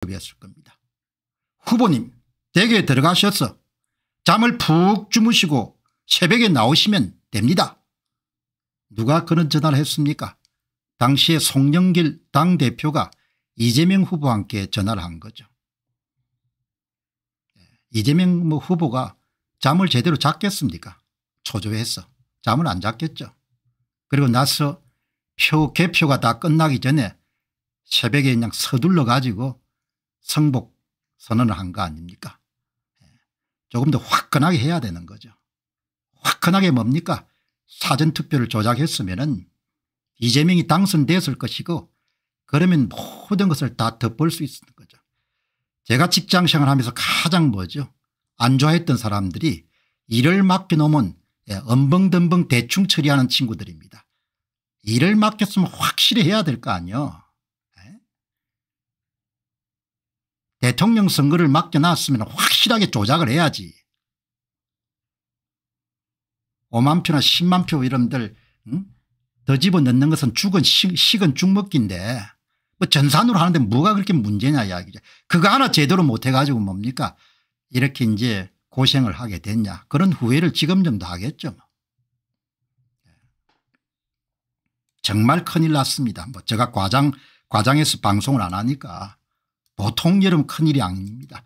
급을 겁니다. 후보님 댁에 들어가셔서 잠을 푹 주무시고 새벽에 나오시면 됩니다. 누가 그런 전화를 했습니까? 당시에 송영길 당대표가 이재명 후보와 함께 전화를 한 거죠. 예, 이재명 뭐 후보가 잠을 제대로 잤겠습니까? 초조해서. 잠을 안 잤겠죠. 그리고 나서 표 개표가 다 끝나기 전에 새벽에 그냥 서둘러 가지고 승복 선언을 한 거 아닙니까 예. 조금 더 화끈하게 해야 되는 거죠. 화끈하게 뭡니까 사전투표를 조작했으면 은 이재명이 당선됐을 것이고 그러면 모든 것을 다 덮을 수 있는 거죠. 제가 직장생활 하면서 가장 뭐죠 안 좋아했던 사람들이 일을 맡겨놓으면 엄벙덤벙 예, 대충 처리하는 친구들입니다. 일을 맡겼으면 확실히 해야 될 거 아니요. 대통령 선거를 맡겨놨으면 확실하게 조작을 해야지. 5만 표나 10만 표이런들 응? 더 집어넣는 것은 죽은 식, 은 죽먹기인데 뭐 전산으로 하는데 뭐가 그렇게 문제냐 이야기죠. 그거 하나 제대로 못해가지고 뭡니까 이렇게 이제 고생을 하게 됐냐 그런 후회를 지금 좀 더 하겠죠. 뭐. 예. 정말 큰일 났습니다. 뭐 제가 과장 과장해서 방송을 안 하니까 보통 여름 큰일이 아닙니다.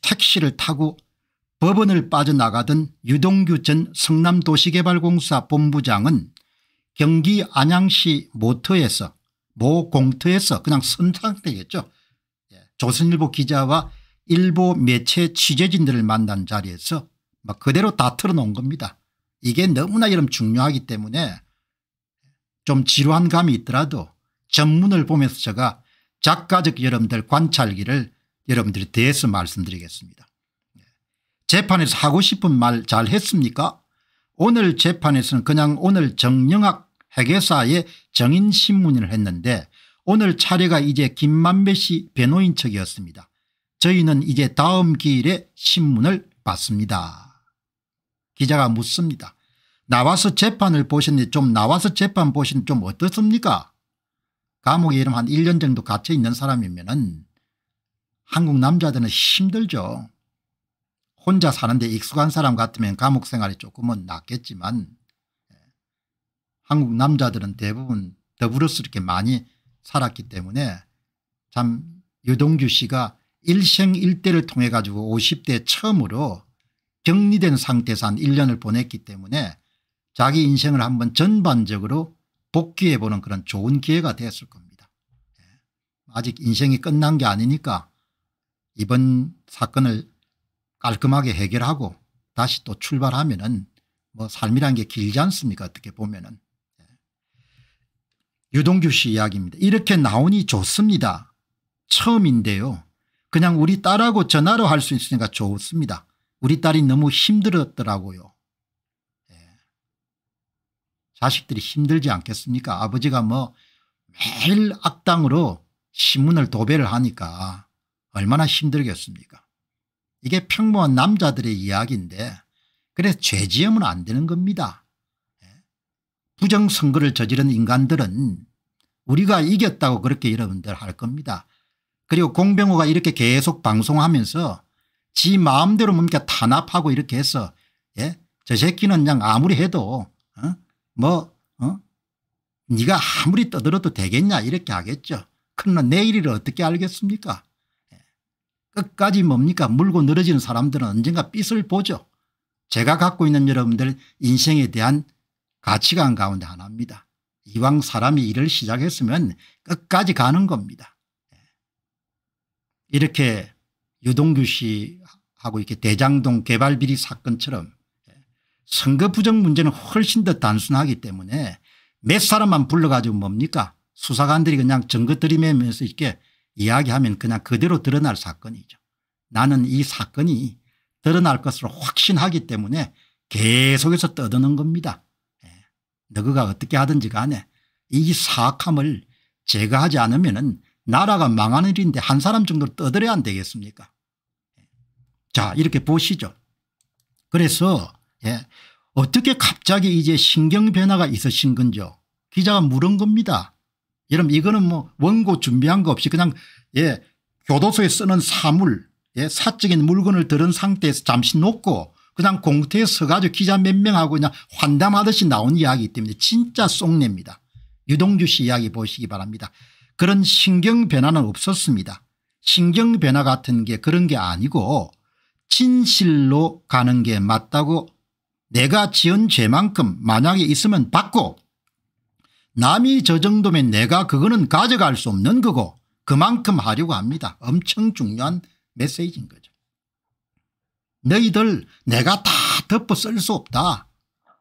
택시를 타고 법원을 빠져나가던 유동규 전 성남도시개발공사 본부장은 경기 안양시 모터에서 모 공터에서 그냥 선 상태겠죠. 예, 조선일보 기자와 일보 매체 취재진들을 만난 자리에서 막 그대로 다틀어놓은 겁니다. 이게 너무나 여름 중요하기 때문에 좀 지루한 감이 있더라도 전문을 보면서 제가 작가적 여러분들 관찰기를 여러분들이 대해서 말씀드리겠습니다. 재판에서 하고 싶은 말 잘 했습니까? 오늘 재판에서는 그냥 오늘 정영학 회계사의 정인신문을 했는데 오늘 차례가 이제 김만배 씨 변호인 측이었습니다. 저희는 이제 다음 기일에 신문을 받습니다. 기자가 묻습니다. 나와서 재판을 보셨는데 좀 나와서 재판 보시는 좀 어떻습니까? 감옥에 이름 한 1년 정도 갇혀 있는 사람이면 은 한국 남자들은 힘들죠. 혼자 사는데 익숙한 사람 같으면 감옥 생활이 조금은 낫겠지만 예. 한국 남자들은 대부분 더불어서 이렇게 많이 살았기 때문에 참 유동규 씨가 일생일대를 통해 가지고 50대 처음으로 격리된 상태에서 한 1년을 보냈기 때문에 자기 인생을 한번 전반적으로 복귀해보는 그런 좋은 기회가 됐을 겁니다. 예. 아직 인생이 끝난 게 아니니까 이번 사건을 깔끔하게 해결하고 다시 또 출발하면은 뭐 삶이란 게 길지 않습니까 어떻게 보면은. 예. 유동규 씨 이야기입니다. 이렇게 나오니 좋습니다. 처음인데요. 그냥 우리 딸하고 전화로 할 수 있으니까 좋습니다. 우리 딸이 너무 힘들었더라고요. 자식들이 힘들지 않겠습니까 아버지가 뭐 매일 악당으로 신문을 도배를 하니까 얼마나 힘들겠습니까 이게 평범한 남자들의 이야기인데 그래서 죄 지으면 안 되는 겁니다. 예? 부정선거를 저지른 인간들은 우리가 이겼다고 그렇게 여러분들 할 겁니다. 그리고 공병호가 이렇게 계속 방송하면서 지 마음대로 뭡니까 탄압하고 이렇게 해서 예? 저 새끼는 그냥 아무리 해도 뭐 어? 네가 아무리 떠들어도 되겠냐 이렇게 하겠죠. 그러나 내일을 어떻게 알겠습니까? 예. 끝까지 뭡니까 물고 늘어지는 사람들은 언젠가 빛을 보죠. 제가 갖고 있는 여러분들 인생에 대한 가치관 가운데 하나입니다. 이왕 사람이 일을 시작했으면 끝까지 가는 겁니다. 예. 이렇게 유동규 씨하고 이렇게 대장동 개발비리 사건처럼 선거 부정 문제는 훨씬 더 단순하기 때문에 몇 사람만 불러가지고 뭡니까 수사관들이 그냥 증거 들이매면서 이렇게 이야기하면 그냥 그대로 드러날 사건이죠. 나는 이 사건이 드러날 것으로 확신하기 때문에 계속해서 떠드는 겁니다. 예. 너그가 어떻게 하든지 간에 이 사악함을 제거하지 않으면 은 나라가 망하는 일인데 한 사람 정도 떠들어야 안 되겠습니까 예. 자 이렇게 보시죠. 그래서 예. 어떻게 갑자기 이제 신경 변화가 있으신 건지요. 기자가 물은 겁니다. 여러분 이거는 뭐 원고 준비한 거 없이 그냥 예 교도소에 쓰는 사물 예 사적인 물건을 들은 상태에서 잠시 놓고 그냥 공태에 서가지고 기자 몇 명하고 그냥 환담하듯이 나온 이야기 때문에 진짜 쏙냅니다. 유동주 씨 이야기 보시기 바랍니다. 그런 신경 변화는 없었습니다. 신경 변화 같은 게 그런 게 아니고 진실로 가는 게 맞다고 내가 지은 죄만큼 만약에 있으면 받고 남이 저 정도면 내가 그거는 가져갈 수 없는 거고 그만큼 하려고 합니다. 엄청 중요한 메시지인 거죠. 너희들 내가 다 덮어 쓸 수 없다.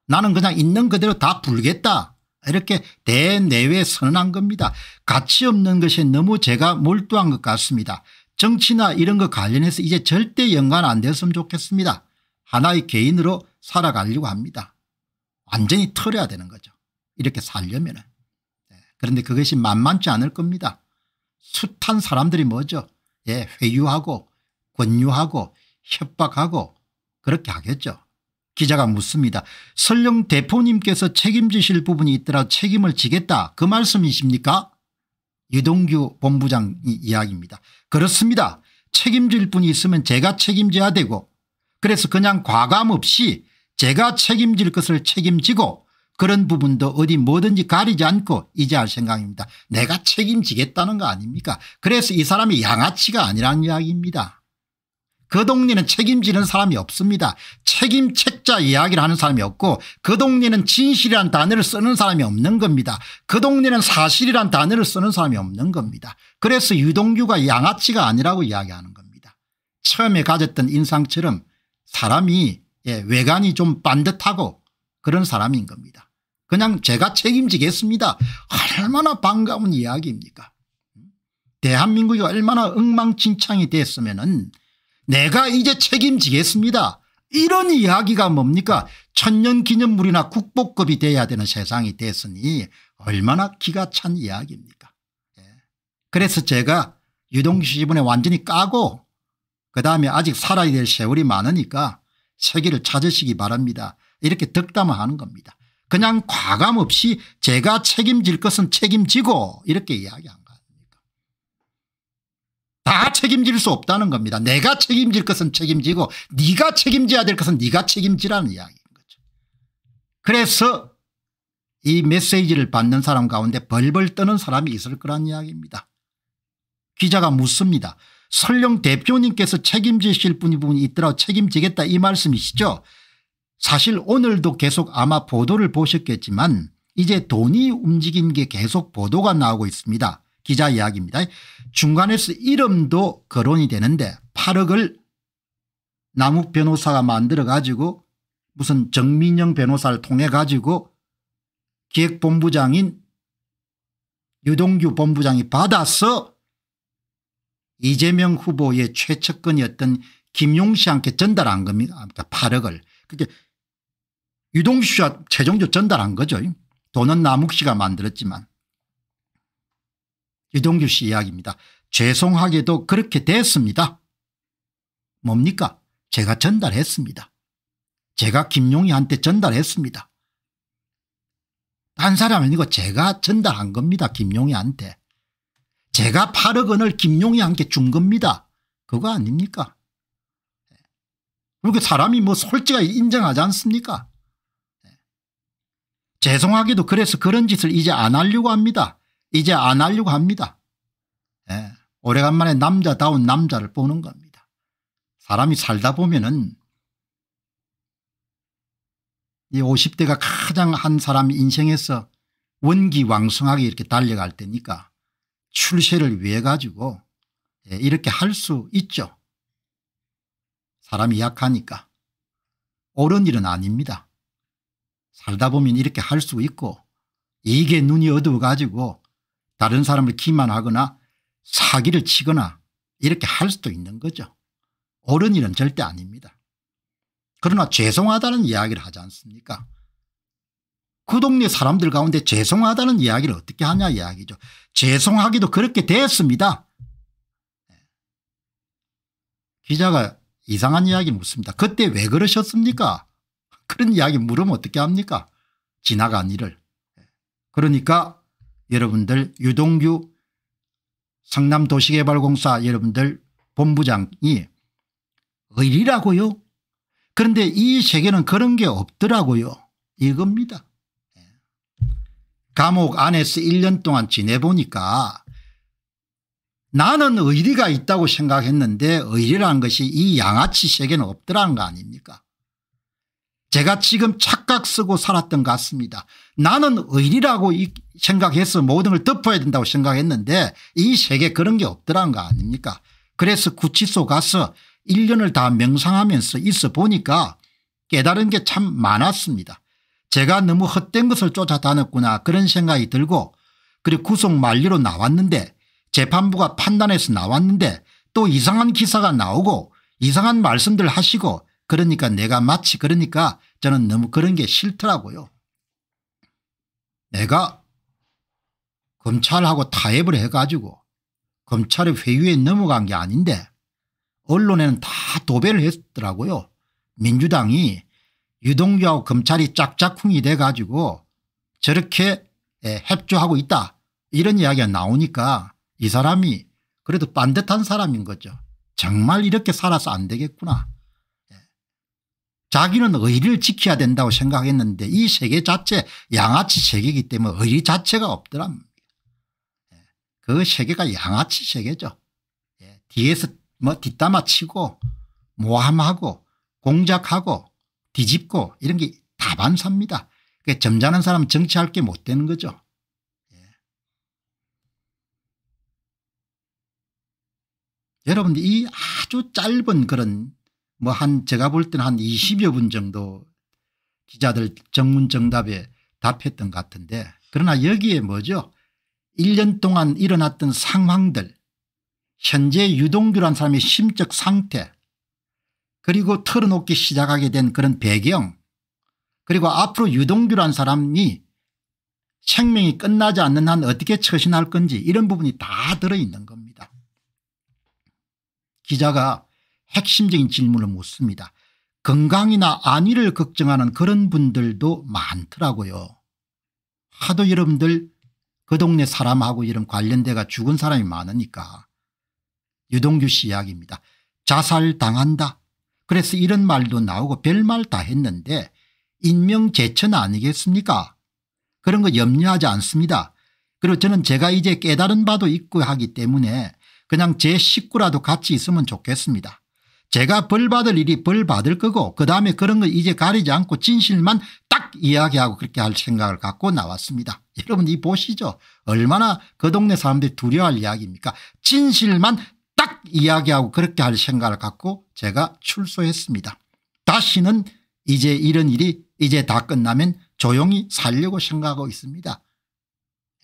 나는 그냥 있는 그대로 다 불겠다. 이렇게 대내외 선언한 겁니다. 가치 없는 것이 너무 제가 몰두한 것 같습니다. 정치나 이런 것 관련해서 이제 절대 연관 안 됐으면 좋겠습니다. 하나의 개인으로 살아가려고 합니다. 완전히 털어야 되는 거죠. 이렇게 살려면 은 네. 예, 그런데 그것이 만만치 않을 겁니다. 숱한 사람들이 뭐죠. 예, 회유하고 권유하고 협박하고 그렇게 하겠죠. 기자가 묻습니다. 설령 대포님께서 책임지실 부분이 있더라도 책임을 지겠다 그 말씀이십니까 유동규 본부장 이야기입니다. 그렇습니다. 책임질 분이 있으면 제가 책임져야 되고 그래서 그냥 과감 없이 제가 책임질 것을 책임지고 그런 부분도 어디 뭐든지 가리지 않고 이제 할 생각입니다. 내가 책임지겠다는 거 아닙니까 그래서 이 사람이 양아치가 아니라는 이야기입니다. 그 동네는 책임지는 사람이 없습니다. 책임책자 이야기를 하는 사람이 없고 그 동네는 진실이란 단어를 쓰는 사람이 없는 겁니다. 그 동네는 사실이란 단어를 쓰는 사람이 없는 겁니다. 그래서 유동규가 양아치가 아니라고 이야기하는 겁니다. 처음에 가졌던 인상처럼 사람이 예, 외관이 좀 반듯하고 그런 사람인 겁니다. 그냥 제가 책임지겠습니다. 얼마나 반가운 이야기입니까 대한민국이 얼마나 엉망진창이 됐으면 은 내가 이제 책임지겠습니다. 이런 이야기가 뭡니까 천년기념물이나 국보급이 돼야 되는 세상이 됐으니 얼마나 기가 찬 이야기입니까 예. 그래서 제가 유동씨 지분에 완전히 까고 그다음에 아직 살아야 될 세월이 많으니까 세계를 찾으시기 바랍니다. 이렇게 덕담하는 겁니다. 그냥 과감 없이 제가 책임질 것은 책임지고 이렇게 이야기한 거 아닙니까 다 책임질 수 없다는 겁니다. 내가 책임질 것은 책임지고 네가 책임져야 될 것은 네가 책임지라는 이야기인 거죠. 그래서 이 메시지를 받는 사람 가운데 벌벌 떠는 사람이 있을 거란 이야기입니다. 기자가 묻습니다. 설령 대표님께서 책임지실 분이 있더라도 책임지겠다 이 말씀이시죠. 사실 오늘도 계속 아마 보도를 보셨겠지만 이제 돈이 움직인 게 계속 보도가 나오고 있습니다. 기자 이야기입니다. 중간에서 이름도 거론이 되는데 8억을 남욱 변호사가 만들어 가지고 무슨 정민영 변호사를 통해 가지고 기획본부장인 유동규 본부장이 받아서 이재명 후보의 최측근이었던 김용 씨한테 전달한 겁니다. 8억을. 그러니까 그게 유동수 씨와 최종조 전달한 거죠. 돈은 남욱 씨가 만들었지만. 유동규 씨 이야기입니다. 죄송하게도 그렇게 됐습니다. 뭡니까? 제가 전달했습니다. 제가 김용희한테 전달했습니다. 딴사람 아니고 제가 전달한 겁니다. 김용희한테. 제가 8억 원을 김용희 한테 준 겁니다. 그거 아닙니까? 그리고 사람이 뭐 솔직하게 인정하지 않습니까? 죄송하게도 그래서 그런 짓을 이제 안 하려고 합니다. 이제 안 하려고 합니다. 예, 오래간만에 남자다운 남자를 보는 겁니다. 사람이 살다 보면은 이 50대가 가장 한 사람 인생에서 원기왕성하게 이렇게 달려갈 때니까 출세를 위해 가지고 예, 이렇게 할 수 있죠. 사람이 약하니까. 옳은 일은 아닙니다. 살다 보면 이렇게 할 수 있고 이게 눈이 어두워 가지고 다른 사람을 기만하거나 사기를 치거나 이렇게 할 수도 있는 거죠. 옳은 일은 절대 아닙니다. 그러나 죄송하다는 이야기를 하지 않습니까 그 동네 사람들 가운데 죄송하다는 이야기를 어떻게 하냐 이야기죠. 죄송하기도 그렇게 됐습니다. 네. 기자가 이상한 이야기 묻습니다. 그때 왜 그러셨습니까? 그런 이야기 물으면 어떻게 합니까? 지나간 일을. 네. 그러니까 여러분들 유동규 성남도시개발공사 여러분들 본부장이 의리라고요. 그런데 이 세계는 그런 게 없더라고요. 이겁니다. 감옥 안에서 1년 동안 지내보니까 나는 의리가 있다고 생각했는데 의리라는 것이 이 양아치 세계는 없더라는 거 아닙니까 제가 지금 착각 쓰고 살았던 것 같습니다. 나는 의리라고 생각해서 모든 걸 덮어야 된다고 생각했는데 이 세계 그런 게없더라는거 아닙니까 그래서 구치소 가서 1년을 다 명상하면서 있어 보니까 깨달은 게 참 많았습니다. 제가 너무 헛된 것을 쫓아다녔구나 그런 생각이 들고 그리고 구속 만료로 나왔는데 재판부가 판단해서 나왔는데 또 이상한 기사가 나오고 이상한 말씀들 하시고 그러니까 내가 마치 그러니까 저는 너무 그런 게 싫더라고요. 내가 검찰하고 타협을 해가지고 검찰의 회유에 넘어간 게 아닌데 언론에는 다 도배를 했더라고요. 민주당이 유동규하고 검찰이 짝짝쿵이 돼가지고 저렇게 예, 협조하고 있다 이런 이야기가 나오니까 이 사람이 그래도 반듯한 사람인 거죠. 정말 이렇게 살아서 안 되겠구나. 예. 자기는 의리를 지켜야 된다고 생각했는데 이 세계 자체 양아치 세계이기 때문에 의리 자체가 없더랍니다. 예. 그 세계가 양아치 세계죠. 뒤에서 뭐 뒷담화 치고 모함하고 공작하고 뒤집고 이런 게 다반사입니다. 그러니까 점잖은 사람 정치할 게 못 되는 거죠. 예. 여러분들 이 아주 짧은 그런 뭐 한 제가 볼 때는 한 20여 분 정도 기자들 정문 정답에 답했던 것 같은데 그러나 여기에 뭐죠 1년 동안 일어났던 상황들 현재 유동규란 사람의 심적 상태 그리고 털어놓기 시작하게 된 그런 배경 그리고 앞으로 유동규란 사람이 생명이 끝나지 않는 한 어떻게 처신할 건지 이런 부분이 다 들어있는 겁니다. 기자가 핵심적인 질문을 묻습니다. 건강이나 안위를 걱정하는 그런 분들도 많더라고요. 하도 여러분들 그 동네 사람하고 이런 관련돼가 죽은 사람이 많으니까. 유동규 씨 이야기입니다. 자살당한다. 그래서 이런 말도 나오고 별말 다 했는데 인명제천 아니겠습니까 그런 거 염려하지 않습니다. 그리고 저는 제가 이제 깨달은 바도 있고 하기 때문에 그냥 제 식구라도 같이 있으면 좋겠습니다. 제가 벌 받을 일이 벌 받을 거고 그다음에 그런 거 이제 가리지 않고 진실만 딱 이야기하고 그렇게 할 생각을 갖고 나왔습니다. 여러분 이 보시죠. 얼마나 그 동네 사람들이 두려워할 이야기입니까. 진실만 딱 이야기하고 그렇게 할 생각을 갖고 제가 출소했습니다. 다시는 이제 이런 일이 이제 다 끝나면 조용히 살려고 생각하고 있습니다.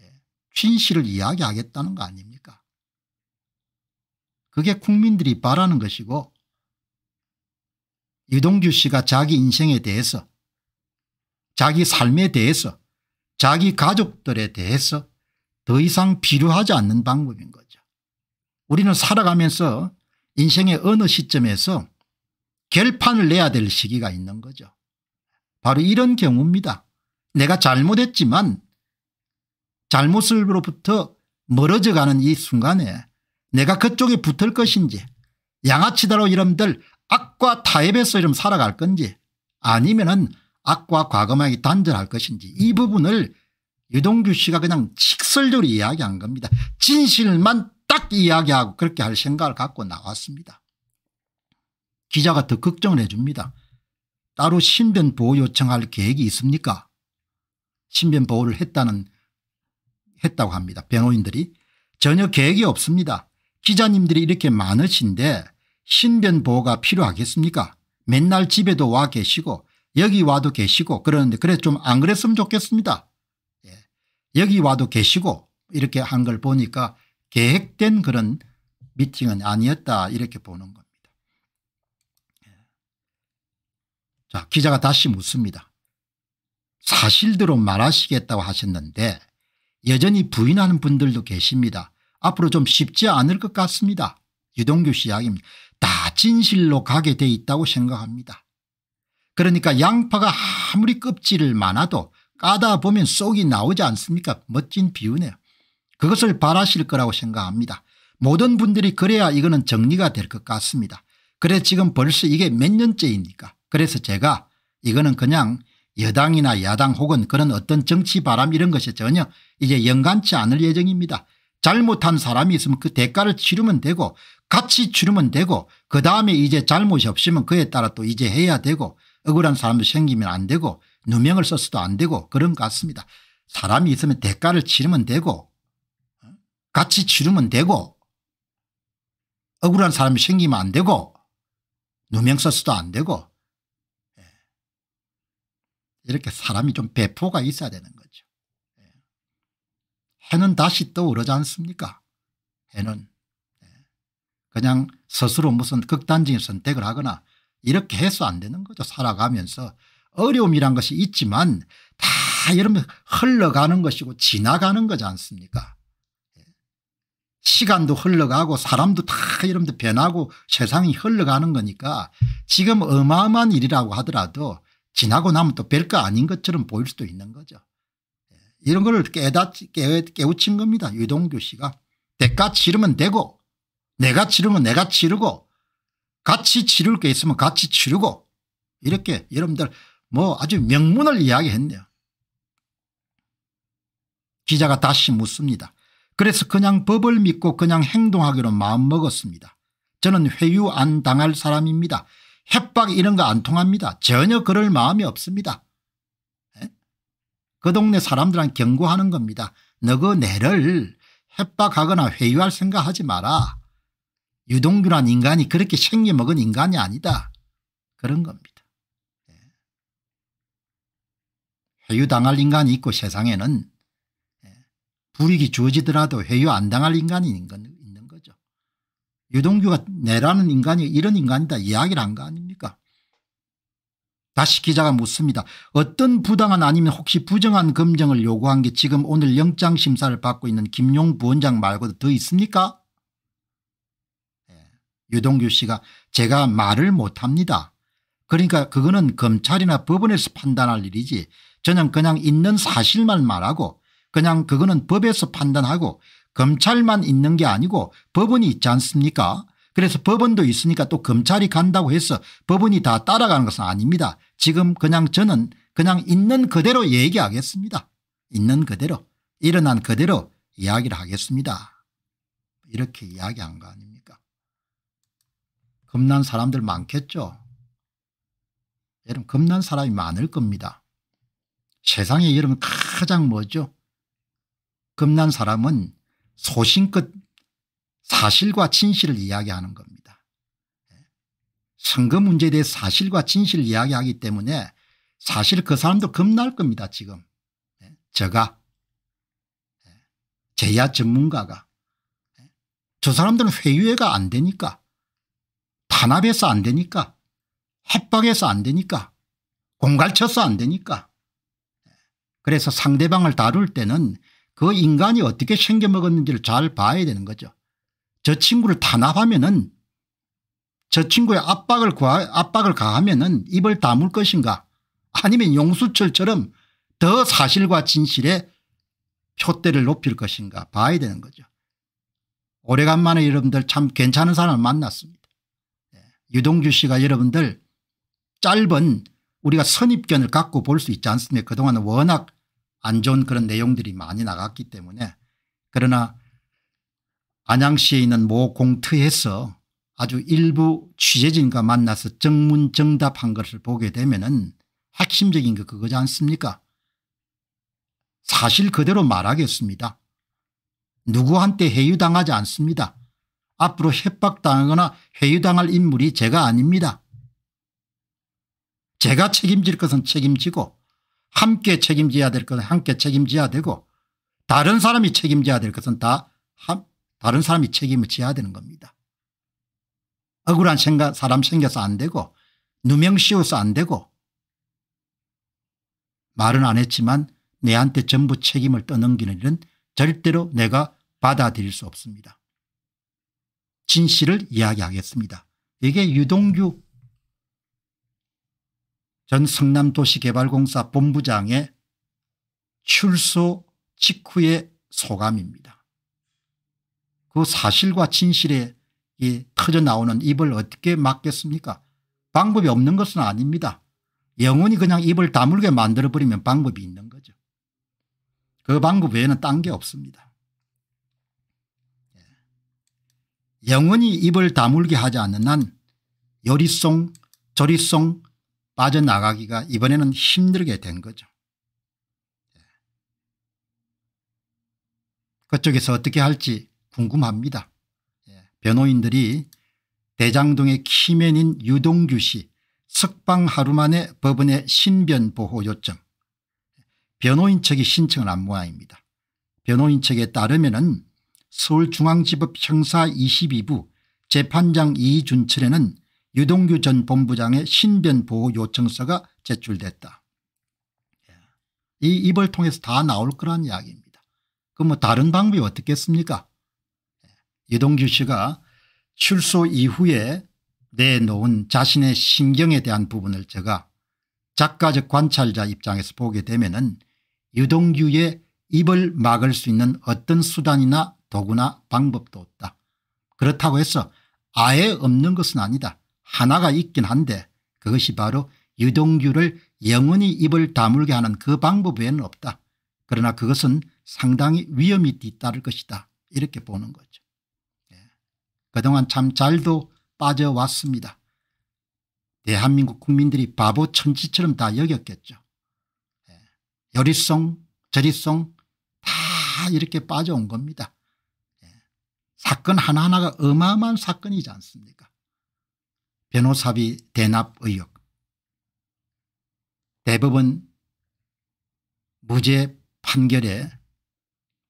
예, 진실을 이야기하겠다는 거 아닙니까? 그게 국민들이 바라는 것이고 유동규 씨가 자기 인생에 대해서 자기 삶에 대해서 자기 가족들에 대해서 더 이상 필요하지 않는 방법인 거죠. 우리는 살아가면서 인생의 어느 시점에서 결판을 내야 될 시기가 있는 거죠. 바로 이런 경우입니다. 내가 잘못했지만 잘못으로부터 멀어져가는 이 순간에 내가 그쪽에 붙을 것인지 양아치다로 이름들 악과 타협에서 이름 살아갈 건지 아니면 은 악과 과감하게 단절할 것인지 이 부분을 유동규 씨가 그냥 직설적으로 이야기한 겁니다. 진실만 가깝 이야기하고 그렇게 할 생각을 갖고 나왔습니다. 기자가 더 걱정을 해줍니다. 따로 신변 보호 요청할 계획이 있습니까? 신변 보호를 했다는 했다고 합니다. 변호인들이 전혀 계획이 없습니다. 기자님들이 이렇게 많으신데 신변 보호가 필요하겠습니까? 맨날 집에도 와 계시고 여기 와도 계시고 그러는데 그래 좀 안 그랬으면 좋겠습니다. 예. 여기 와도 계시고 이렇게 한 걸 보니까 계획된 그런 미팅은 아니었다 이렇게 보는 겁니다. 예. 자 기자가 다시 묻습니다. 사실대로 말하시겠다고 하셨는데 여전히 부인하는 분들도 계십니다. 앞으로 좀 쉽지 않을 것 같습니다. 유동규 씨 이야기입니다. 다 진실로 가게 돼 있다고 생각합니다. 그러니까 양파가 아무리 껍질을 많아도 까다 보면 속이 나오지 않습니까? 멋진 비유네요. 그것을 바라실 거라고 생각합니다. 모든 분들이 그래야 이거는 정리가 될 것 같습니다. 그래 지금 벌써 이게 몇 년째입니까 그래서 제가 이거는 그냥 여당이나 야당 혹은 그런 어떤 정치 바람 이런 것이 전혀 이제 연관치 않을 예정입니다. 잘못한 사람이 있으면 그 대가를 치르면 되고 같이 치르면 되고 그 다음에 이제 잘못이 없으면 그에 따라 또 이제 해야 되고 억울한 사람도 생기면 안 되고 누명을 썼어도안 되고 그런 것 같습니다. 사람이 있으면 대가를 치르면 되고 같이 치르면 되고 억울한 사람이 생기면 안 되고 누명 써서도 안 되고 예. 이렇게 사람이 좀 배포가 있어야 되는 거죠. 예. 해는 다시 떠오르지 않습니까 해는 예. 그냥 스스로 무슨 극단적인 선택을 하거나 이렇게 해서 안 되는 거죠. 살아가면서 어려움이란 것이 있지만 다 여러분 흘러가는 것이고 지나가는 거지 않습니까 시간도 흘러가고 사람도 다 여러분들 변하고 세상이 흘러가는 거니까 지금 어마어마한 일이라고 하더라도 지나고 나면 또 별거 아닌 것처럼 보일 수도 있는 거죠. 예, 이런 걸 깨다, 깨, 깨우친 겁니다. 유동규 씨가. 대가 치르면 되고 내가 치르면 내가 치르고 같이 치를 게 있으면 같이 치르고 이렇게 여러분들 뭐 아주 명문을 이야기했네요. 기자가 다시 묻습니다. 그래서 그냥 법을 믿고 그냥 행동하기로 마음먹었습니다. 저는 회유 안 당할 사람입니다. 협박 이런 거 안 통합니다. 전혀 그럴 마음이 없습니다. 에? 그 동네 사람들한 테 경고하는 겁니다. 너그 내를 협박하거나 회유할 생각하지 마라. 유동규란 인간이 그렇게 생겨먹은 인간이 아니다. 그런 겁니다. 회유당할 인간이 있고 세상에는 불이익이 주어지더라도 회유 안 당할 인간이 있는 거죠. 유동규가 내라는 인간이 이런 인간이다 이야기를 한 거 아닙니까 다시 기자가 묻습니다. 어떤 부당한 아니면 혹시 부정한 검증을 요구한 게 지금 오늘 영장심사를 받고 있는 김용 부원장 말고도 더 있습니까? 예. 유동규 씨가 제가 말을 못합니다. 그러니까 그거는 검찰이나 법원에서 판단할 일이지 저는 그냥 있는 사실만 말하고 그냥 그거는 법에서 판단하고 검찰만 있는 게 아니고 법원이 있지 않습니까 그래서 법원도 있으니까 또 검찰이 간다고 해서 법원이 다 따라가는 것은 아닙니다. 지금 그냥 저는 그냥 있는 그대로 얘기하겠습니다. 있는 그대로 일어난 그대로 이야기를 하겠습니다. 이렇게 이야기한 거 아닙니까 겁난 사람들 많겠죠 여러분 겁난 사람이 많을 겁니다. 세상에 여러분 가장 뭐죠 겁난 사람은 소신껏 사실과 진실을 이야기하는 겁니다. 선거 문제에 대해 사실과 진실을 이야기하기 때문에 사실 그 사람도 겁날 겁니다 지금. 제가 제야 전문가가 저 사람들은 회유회가 안 되니까 탄압해서 안 되니까 협박해서 안 되니까 공갈쳐서 안 되니까 그래서 상대방을 다룰 때는 그 인간이 어떻게 생겨먹었는지를 잘 봐야 되는 거죠. 저 친구를 탄압하면 은저 친구의 압박을, 구 압박을 가하면 은 입을 다물 것인가 아니면 용수철처럼 더 사실과 진실에 표대를 높일 것인가 봐야 되는 거죠. 오래간만에 여러분들 참 괜찮은 사람을 만났습니다. 예, 유동주 씨가 여러분들 짧은 우리가 선입견을 갖고 볼 수 있지 않습니까 그동안 워낙 안 좋은 그런 내용들이 많이 나갔기 때문에 그러나 안양시에 있는 모공트에서 아주 일부 취재진과 만나서 정문정답한 것을 보게 되면 은 핵심적인 게 그거지 않습니까 사실 그대로 말하겠습니다. 누구한테 해유당하지 않습니다. 앞으로 협박당하거나 해유당할 인물이 제가 아닙니다. 제가 책임질 것은 책임지고 함께 책임져야 될 것은 함께 책임져야 되고 다른 사람이 책임져야 될 것은 다 함, 다른 사람이 책임을 져야 되는 겁니다. 억울한 생각, 사람 생겨서 안 되고 누명 씌워서 안 되고 말은 안 했지만 내한테 전부 책임을 떠넘기는 일은 절대로 내가 받아들일 수 없습니다. 진실을 이야기하겠습니다. 이게 유동규 전 성남도시개발공사 본부장의 출소 직후의 소감입니다. 그 사실과 진실이 터져 나오는 입을 어떻게 막겠습니까? 방법이 없는 것은 아닙니다. 영원히 그냥 입을 다물게 만들어버리면 방법이 있는 거죠. 그 방법 외에는 딴 게 없습니다. 영원히 입을 다물게 하지 않는 한 요리송, 조리송, 빠져나가기가 이번에는 힘들게 된 거죠. 예. 그쪽에서 어떻게 할지 궁금합니다. 예. 변호인들이 대장동의 키맨인 유동규 씨 석방 하루 만에 법원에 신변 보호 요청 변호인 측이 신청을 한 모양입니다. 변호인 측에 따르면 은 서울중앙지법 형사 22부 재판장 이준철에는 유동규 전 본부장의 신변보호 요청서가 제출됐다. 예. 이 입을 통해서 다 나올 거란 이야기입니다. 그럼 뭐 다른 방법이 어떻겠습니까? 예. 유동규 씨가 출소 이후에 내놓은 자신의 신경에 대한 부분을 제가 작가적 관찰자 입장에서 보게 되면 은 유동규의 입을 막을 수 있는 어떤 수단이나 도구나 방법도 없다. 그렇다고 해서 아예 없는 것은 아니다. 하나가 있긴 한데 그것이 바로 유동규를 영원히 입을 다물게 하는 그 방법 외에는 없다. 그러나 그것은 상당히 위험이 뒤따를 것이다. 이렇게 보는 거죠. 예. 그동안 참 잘도 빠져왔습니다. 대한민국 국민들이 바보 천지처럼 다 여겼겠죠. 예. 여리송 저리송 다 이렇게 빠져온 겁니다. 예. 사건 하나하나가 어마어마한 사건이지 않습니까 변호사비 대납 의혹 대법원 무죄 판결에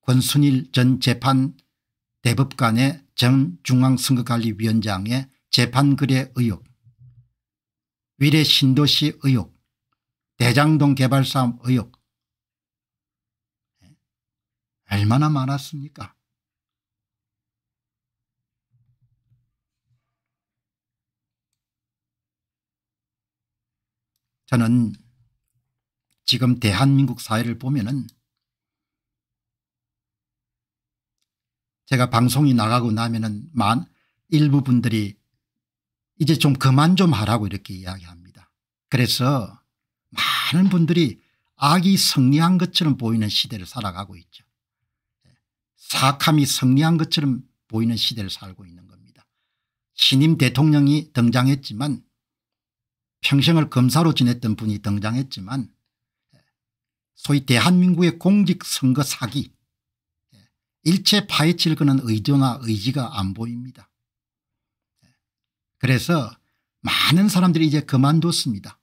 권순일 전 재판 대법관의 전 중앙선거관리위원장의 재판글의 의혹 위례 신도시 의혹 대장동 개발사업 의혹 네. 얼마나 많았습니까 저는 지금 대한민국 사회를 보면은 제가 방송이 나가고 나면은 만 일부 분들이 이제 좀 그만 좀 하라고 이렇게 이야기합니다. 그래서 많은 분들이 악이 승리한 것처럼 보이는 시대를 살아가고 있죠. 사악함이 승리한 것처럼 보이는 시대를 살고 있는 겁니다. 신임 대통령이 등장했지만 평생을 검사로 지냈던 분이 등장했지만 소위 대한민국의 공직선거 사기 일체 파헤칠 그는 의도나 의지가 안 보입니다. 그래서 많은 사람들이 이제 그만뒀습니다.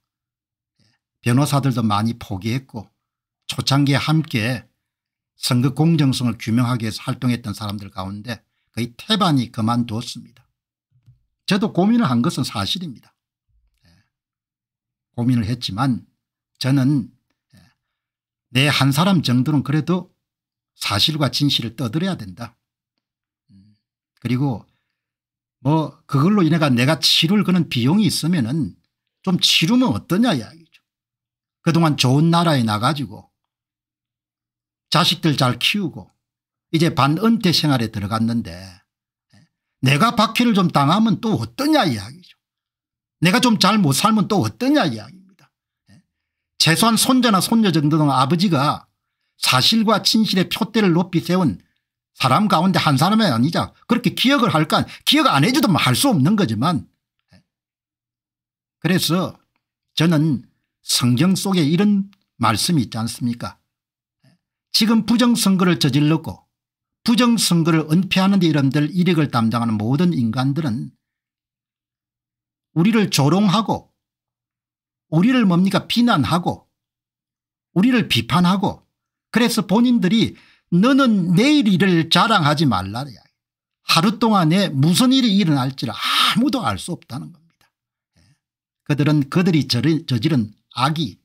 변호사들도 많이 포기했고 초창기에 함께 선거 공정성을 규명하기 위해서 활동했던 사람들 가운데 거의 태반이 그만뒀습니다. 저도 고민을 한 것은 사실입니다. 고민을 했지만 저는 예, 내한 사람 정도는 그래도 사실과 진실을 떠들어야 된다. 음, 그리고 뭐 그걸로 인해가 내가 치룰 그런 비용이 있으면 은좀 치르면 어떠냐 이야기죠. 그동안 좋은 나라에 나가지고 자식들 잘 키우고 이제 반은퇴 생활에 들어갔는데 예, 내가 박해를 좀 당하면 또 어떠냐 이야기 내가 좀 잘 못 살면 또 어떠냐 이야기입니다. 최소한 예. 손자나 손녀 정도는 아버지가 사실과 진실의 표대를 높이 세운 사람 가운데 한 사람이 아니자 그렇게 기억을 할까 기억 안 해주도 뭐 할수 없는 거지만 예. 그래서 저는 성경 속에 이런 말씀이 있지 않습니까 예. 지금 부정선거를 저질렀고 부정선거를 은폐하는 데 이름들 이력을 담당하는 모든 인간들은 우리를 조롱하고 우리를 뭡니까 비난하고 우리를 비판하고 그래서 본인들이 너는 내일 일을 자랑하지 말라 하루 동안에 무슨 일이 일어날지를 아무도 알 수 없다는 겁니다. 예. 그들은 그들이 저지른 악이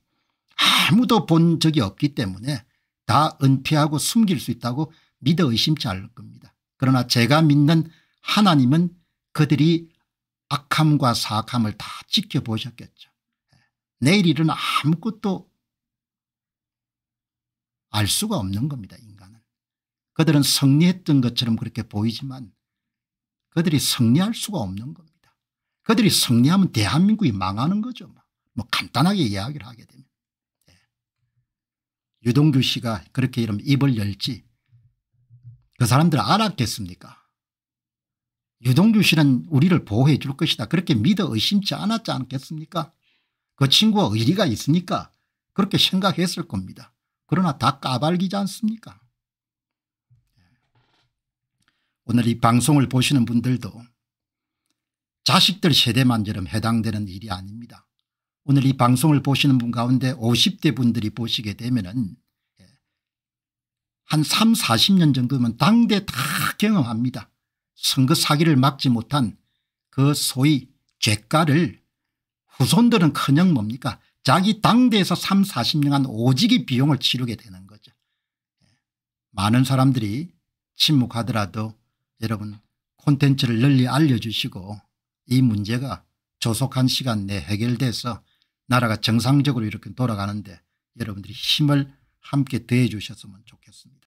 아무도 본 적이 없기 때문에 다 은폐하고 숨길 수 있다고 믿어 의심치 않을 겁니다. 그러나 제가 믿는 하나님은 그들이 악함과 사악함을 다 지켜보셨겠죠. 예. 내일 일은 아무것도 알 수가 없는 겁니다. 인간은. 그들은 승리했던 것처럼 그렇게 보이지만 그들이 승리할 수가 없는 겁니다. 그들이 승리하면 대한민국이 망하는 거죠. 뭐, 뭐 간단하게 이야기를 하게 되면. 네. 유동규 씨가 그렇게 이러면 입을 열지 그 사람들 알았겠습니까 유동규 씨는 우리를 보호해 줄 것이다. 그렇게 믿어 의심치 않았지 않겠습니까 그친구와 의리가 있으니까 그렇게 생각했을 겁니다. 그러나 다 까발기지 않습니까 오늘 이 방송을 보시는 분들도 자식들 세대만처럼 해당되는 일이 아닙니다. 오늘 이 방송을 보시는 분 가운데 50대 분들이 보시게 되면 은한 예, 3, 40년 정도면 당대 다 경험합니다. 선거 사기를 막지 못한 그 소위 죄가를 후손들은 커녕 뭡니까 자기 당대에서 3, 40년간 오지기 비용을 치르게 되는 거죠. 예. 많은 사람들이 침묵하더라도 여러분 콘텐츠를 널리 알려주시고 이 문제가 조속한 시간 내에 해결돼서 나라가 정상적으로 이렇게 돌아가는데 여러분들이 힘을 함께 더해 주셨으면 좋겠습니다.